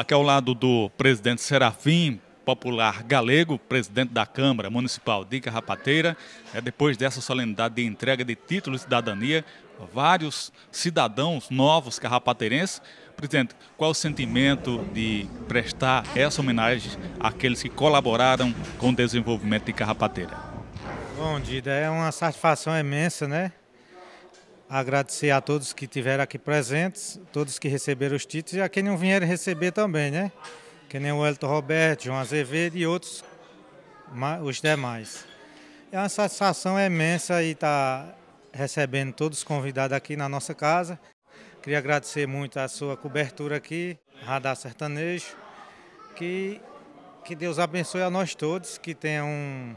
aqui ao lado do presidente Serafim Popular Galego, presidente da Câmara Municipal de Carrapateira. É, depois dessa solenidade de entrega de título de cidadania, vários cidadãos novos carrapateirenses. Presidente, qual o sentimento de prestar essa homenagem àqueles que colaboraram com o desenvolvimento de Carrapateira? Bom, Dida, é uma satisfação imensa, né? agradecer a todos que estiveram aqui presentes, todos que receberam os títulos e a quem não vieram receber também, né? Que nem o Elton Roberto, João Azevedo e outros, os demais. É uma satisfação imensa e estar tá recebendo todos os convidados aqui na nossa casa. Queria agradecer muito a sua cobertura aqui, Radar Sertanejo. Que, que Deus abençoe a nós todos, que tenham um,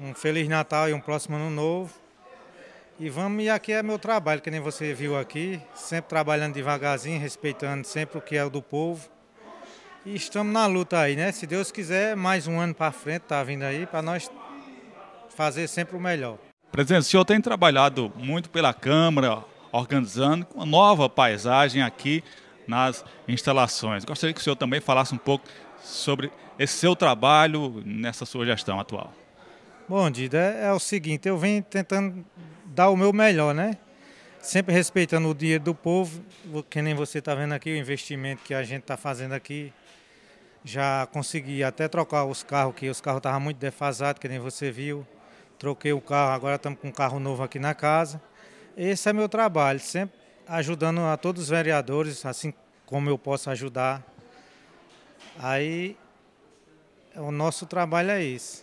um Feliz Natal e um próximo Ano Novo e vamos, e aqui é meu trabalho, que nem você viu aqui, sempre trabalhando devagarzinho, respeitando sempre o que é o do povo. E estamos na luta aí, né? Se Deus quiser, mais um ano para frente tá vindo aí para nós fazer sempre o melhor. Presidente, o senhor tem trabalhado muito pela Câmara, organizando uma nova paisagem aqui nas instalações. Gostaria que o senhor também falasse um pouco sobre esse seu trabalho nessa sua gestão atual. Bom, Dida, é, é o seguinte, eu venho tentando dar o meu melhor, né? Sempre respeitando o dinheiro do povo, que nem você está vendo aqui, o investimento que a gente está fazendo aqui. Já consegui até trocar os carros, que os carros estavam muito defasados, que nem você viu. Troquei o carro, agora estamos com um carro novo aqui na casa. Esse é meu trabalho, sempre ajudando a todos os vereadores, assim como eu posso ajudar. Aí o nosso trabalho é esse.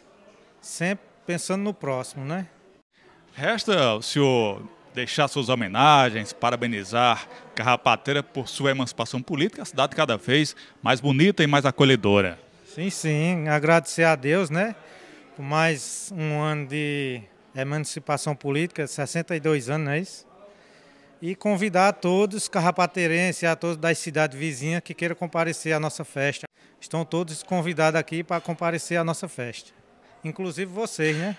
Sempre pensando no próximo, né? Resta o senhor deixar suas homenagens, parabenizar Carrapateira por sua emancipação política, a cidade cada vez mais bonita e mais acolhedora. Sim, sim, agradecer a Deus, né? Por mais um ano de emancipação política, 62 anos, não é isso? E convidar a todos, carrapateirenses, a todos das cidades vizinhas que queiram comparecer à nossa festa. Estão todos convidados aqui para comparecer à nossa festa. Inclusive vocês, né?